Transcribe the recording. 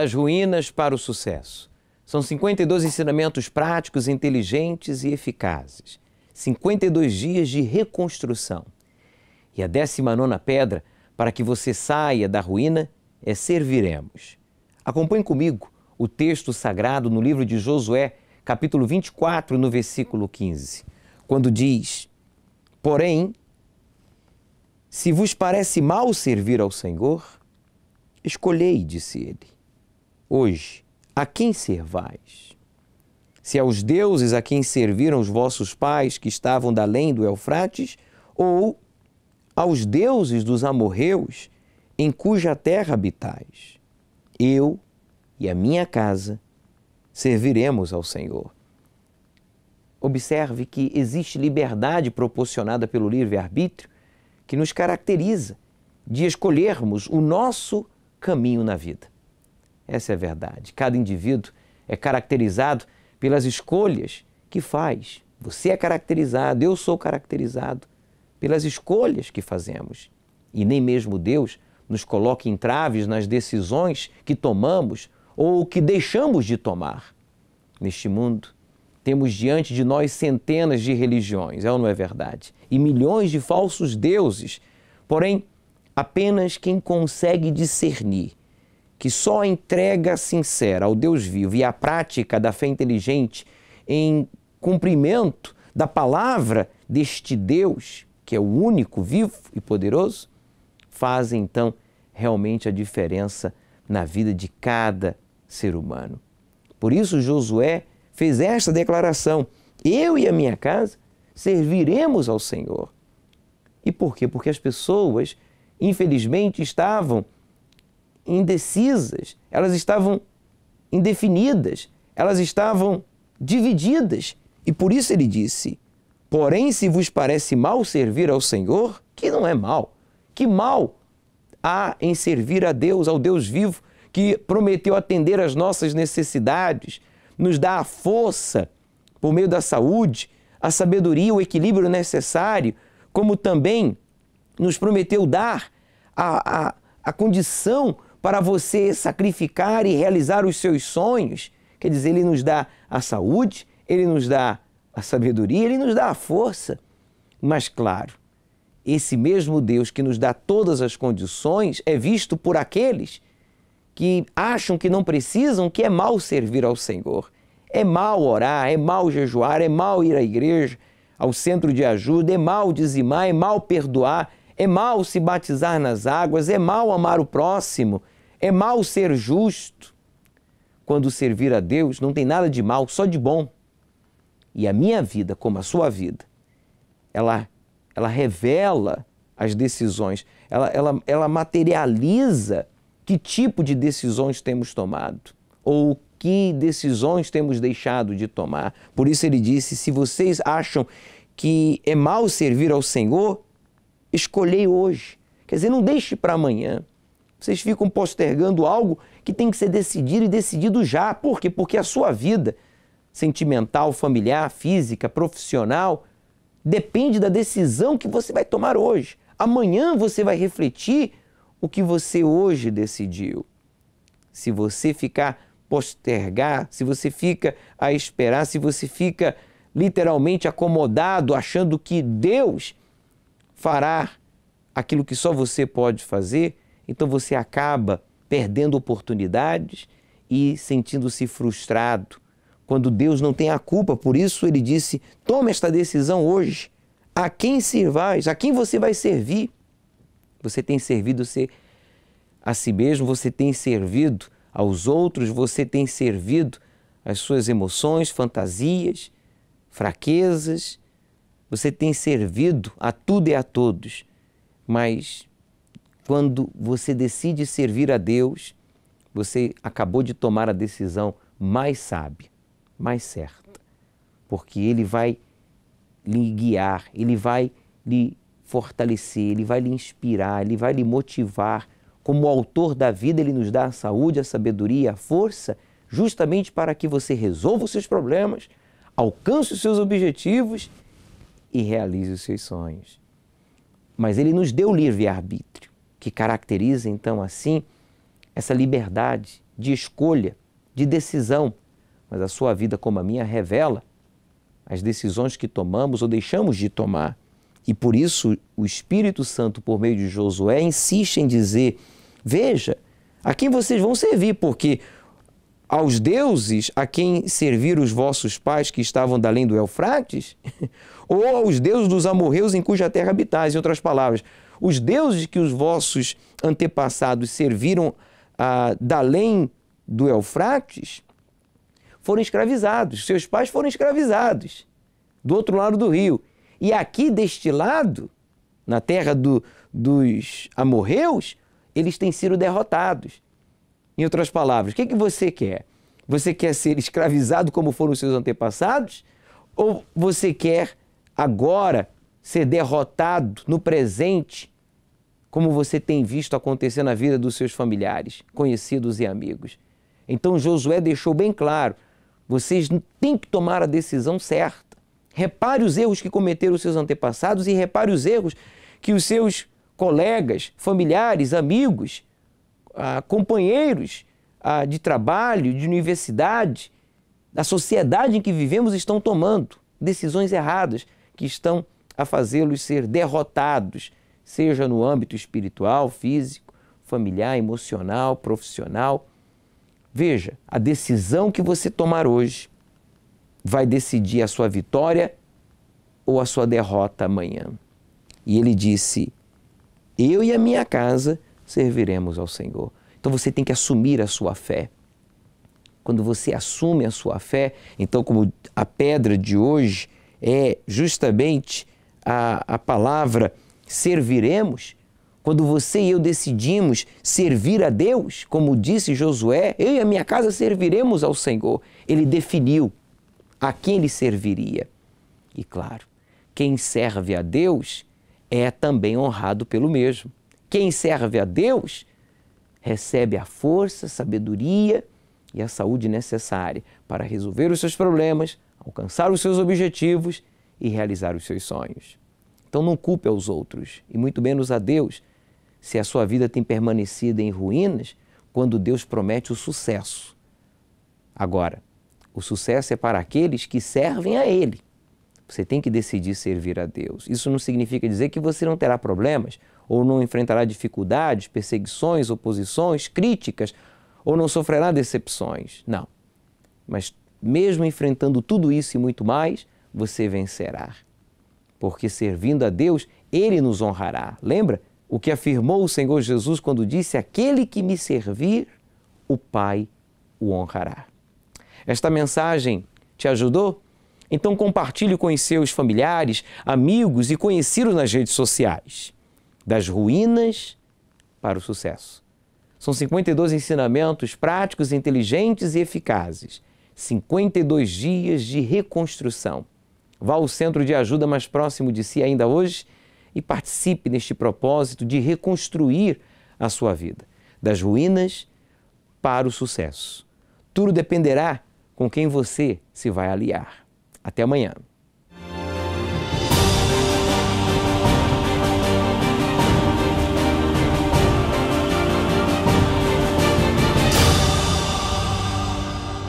das ruínas para o sucesso. São 52 ensinamentos práticos, inteligentes e eficazes. 52 dias de reconstrução. E a 19 pedra para que você saia da ruína é serviremos. Acompanhe comigo o texto sagrado no livro de Josué, capítulo 24, no versículo 15, quando diz: Porém, se vos parece mal servir ao Senhor, escolhei, disse ele, hoje: A quem servais? Se aos deuses a quem serviram os vossos pais que estavam da além do Eufrates, ou aos deuses dos amorreus em cuja terra habitais? Eu e a minha casa serviremos ao Senhor. Observe que existe liberdade proporcionada pelo livre-arbítrio que nos caracteriza de escolhermos o nosso caminho na vida. Essa é a verdade. Cada indivíduo é caracterizado pelas escolhas que faz. Você é caracterizado, eu sou caracterizado pelas escolhas que fazemos. E nem mesmo Deus nos coloca entraves nas decisões que tomamos ou que deixamos de tomar. Neste mundo, temos diante de nós centenas de religiões, é ou não é verdade? E milhões de falsos deuses. Porém, apenas quem consegue discernir que só a entrega sincera ao Deus vivo e a prática da fé inteligente em cumprimento da palavra deste Deus, que é o único vivo e poderoso, faz então realmente a diferença na vida de cada ser humano. Por isso Josué fez esta declaração: Eu e a minha casa serviremos ao Senhor. E por quê? Porque as pessoas, infelizmente, estavam indecisas, elas estavam indefinidas, elas estavam divididas. E por isso ele disse: Porém, se vos parece mal servir ao Senhor, que não é mal, que mal há em servir a Deus, ao Deus vivo, que prometeu atender às nossas necessidades, nos dá a força por meio da saúde, a sabedoria, o equilíbrio necessário, como também nos prometeu dar a, a, a condição para você sacrificar e realizar os seus sonhos. Quer dizer, Ele nos dá a saúde, Ele nos dá a sabedoria, Ele nos dá a força. Mas, claro, esse mesmo Deus que nos dá todas as condições é visto por aqueles que acham que não precisam, que é mal servir ao Senhor. É mal orar, é mal jejuar, é mal ir à igreja, ao centro de ajuda, é mal dizimar, é mal perdoar, é mal se batizar nas águas, é mal amar o próximo, é mal ser justo. Quando servir a Deus não tem nada de mal, só de bom. E a minha vida, como a sua vida, ela, ela revela as decisões, ela, ela, ela materializa que tipo de decisões temos tomado ou que decisões temos deixado de tomar. Por isso ele disse: se vocês acham que é mal servir ao Senhor, Escolhei hoje. Quer dizer, não deixe para amanhã. Vocês ficam postergando algo que tem que ser decidido e decidido já. Por quê? Porque a sua vida sentimental, familiar, física, profissional depende da decisão que você vai tomar hoje. Amanhã você vai refletir o que você hoje decidiu. Se você ficar postergar, se você fica a esperar, se você fica literalmente acomodado, achando que Deus fará aquilo que só você pode fazer, então você acaba perdendo oportunidades e sentindo-se frustrado. Quando Deus não tem a culpa, por isso ele disse: tome esta decisão hoje. A quem servais? A quem você vai servir? Você tem servido a si mesmo, você tem servido aos outros, você tem servido às suas emoções, fantasias, fraquezas, você tem servido a tudo e a todos, mas quando você decide servir a Deus, você acabou de tomar a decisão mais sábia, mais certa, porque Ele vai lhe guiar, Ele vai lhe fortalecer, Ele vai lhe inspirar, Ele vai lhe motivar. Como autor da vida, Ele nos dá a saúde, a sabedoria, a força, justamente para que você resolva os seus problemas, alcance os seus objetivos e realize os seus sonhos. Mas ele nos deu livre-arbítrio, que caracteriza então assim essa liberdade de escolha, de decisão. Mas a sua vida, como a minha, revela as decisões que tomamos ou deixamos de tomar. E por isso o Espírito Santo, por meio de Josué, insiste em dizer: veja, a quem vocês vão servir, porque aos deuses a quem serviram os vossos pais que estavam além do Eufrates, ou aos deuses dos amorreus em cuja terra habitais. Em outras palavras, os deuses que os vossos antepassados serviram ah, além do Eufrates foram escravizados, seus pais foram escravizados do outro lado do rio. E aqui deste lado, na terra do, dos amorreus, eles têm sido derrotados. Em outras palavras, o que, é que você quer? Você quer ser escravizado como foram seus antepassados? Ou você quer agora ser derrotado no presente, como você tem visto acontecer na vida dos seus familiares, conhecidos e amigos? Então Josué deixou bem claro: vocês têm que tomar a decisão certa. Repare os erros que cometeram os seus antepassados e repare os erros que os seus colegas, familiares, amigos ah, companheiros ah, de trabalho, de universidade, da sociedade em que vivemos estão tomando decisões erradas que estão a fazê-los ser derrotados, seja no âmbito espiritual, físico, familiar, emocional, profissional. Veja, a decisão que você tomar hoje vai decidir a sua vitória ou a sua derrota amanhã. E ele disse: Eu e a minha casa serviremos ao Senhor. Então você tem que assumir a sua fé. Quando você assume a sua fé, então, como a pedra de hoje é justamente a, a palavra serviremos, quando você e eu decidimos servir a Deus, como disse Josué, eu e a minha casa serviremos ao Senhor. Ele definiu a quem ele serviria. E claro, quem serve a Deus é também honrado pelo mesmo. Quem serve a Deus recebe a força, a sabedoria e a saúde necessária para resolver os seus problemas, alcançar os seus objetivos e realizar os seus sonhos. Então não culpe aos outros e muito menos a Deus se a sua vida tem permanecido em ruínas quando Deus promete o sucesso. Agora, o sucesso é para aqueles que servem a Ele você tem que decidir servir a Deus. Isso não significa dizer que você não terá problemas, ou não enfrentará dificuldades, perseguições, oposições, críticas, ou não sofrerá decepções. Não. Mas mesmo enfrentando tudo isso e muito mais, você vencerá. Porque servindo a Deus, Ele nos honrará. Lembra o que afirmou o Senhor Jesus quando disse: Aquele que me servir, o Pai o honrará. Esta mensagem te ajudou? Então compartilhe com os seus familiares, amigos e conhecidos nas redes sociais. Das ruínas para o sucesso. São 52 ensinamentos práticos, inteligentes e eficazes. 52 dias de reconstrução. Vá ao centro de ajuda mais próximo de si ainda hoje e participe neste propósito de reconstruir a sua vida, das ruínas para o sucesso. Tudo dependerá com quem você se vai aliar. Até amanhã.